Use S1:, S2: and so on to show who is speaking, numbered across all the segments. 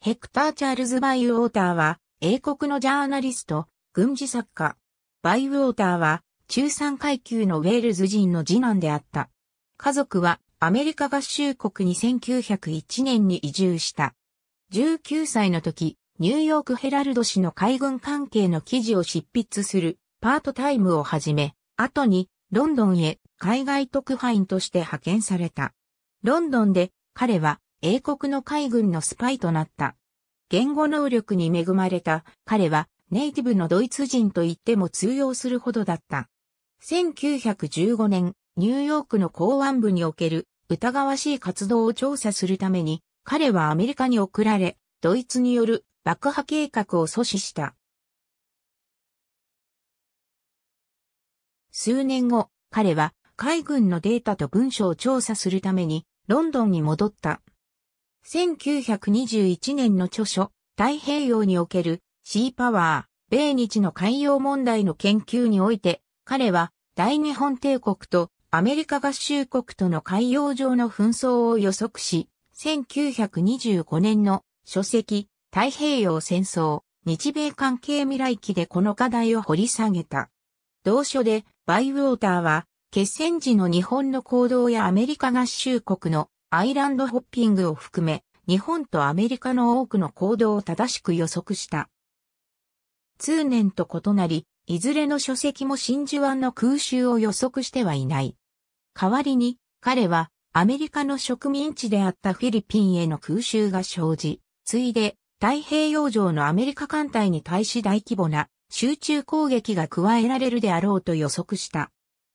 S1: ヘクター・チャールズ・バイウォーターは、英国のジャーナリスト、軍事作
S2: 家。バイウォーターは、中産階級のウェールズ人の次男であった。家族は、アメリカ合衆国に1901年に移住した。19歳の時、ニューヨークヘラルド氏の海軍関係の記事を執筆するパートタイムを始め、後にロンドンへ海外特派員として派遣された。ロンドンで彼は英国の海軍のスパイとなった。言語能力に恵まれた彼はネイティブのドイツ人と言っても通用するほどだった。1915年、ニューヨークの公安部における疑わしい活動を調査するために、彼はアメリカに送ら
S1: れ、ドイツによる爆破計画を阻止した。数年後、彼は海軍のデータと
S2: 文書を調査するためにロンドンに戻った。1921年の著書、太平洋におけるシーパワー、米日の海洋問題の研究において、彼は大日本帝国とアメリカ合衆国との海洋上の紛争を予測し、1925年の書籍、太平洋戦争、日米関係未来期でこの課題を掘り下げた。同書で、バイウォーターは、決戦時の日本の行動やアメリカ合衆国のアイランドホッピングを含め、日本とアメリカの多くの行動を正しく予測した。通年と異なり、いずれの書籍も真珠湾の空襲を予測してはいない。代わりに、彼は、アメリカの植民地であったフィリピンへの空襲が生じ、ついで、太平洋上のアメリカ艦隊に対し大規模な集中攻撃が加えられるであろうと予測した。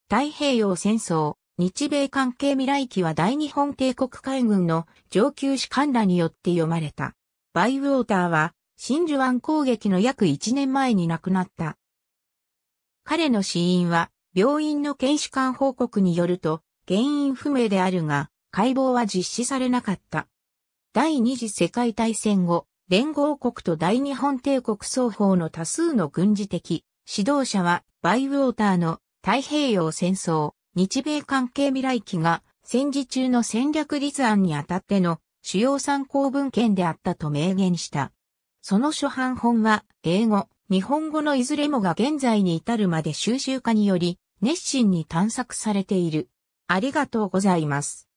S2: 太平洋戦争、日米関係未来記は大日本帝国海軍の上級士官らによって読まれた。バイウォーターは真珠湾攻撃の約1年前に亡くなった。彼の死因は病院の検視官報告によると原因不明であるが解剖は実施されなかった。第二次世界大戦後、連合国と大日本帝国双方の多数の軍事的指導者はバイウォーターの太平洋戦争、日米関係未来期が戦時中の戦略立案にあたっての主要参考文献であったと明言した。その初版本は英語、日本語のいずれもが現
S1: 在に至るまで収集家により熱心に探索されている。ありがとうございます。